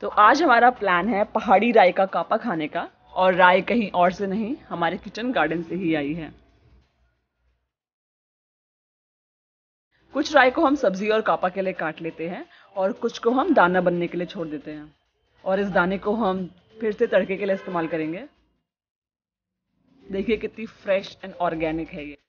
तो आज हमारा प्लान है पहाड़ी राय का कापा खाने का और राय कहीं और से नहीं हमारे किचन गार्डन से ही आई है कुछ राय को हम सब्जी और कापा के लिए काट लेते हैं और कुछ को हम दाना बनने के लिए छोड़ देते हैं और इस दाने को हम फिर से तड़के के लिए इस्तेमाल करेंगे देखिए कितनी फ्रेश एंड ऑर्गेनिक है ये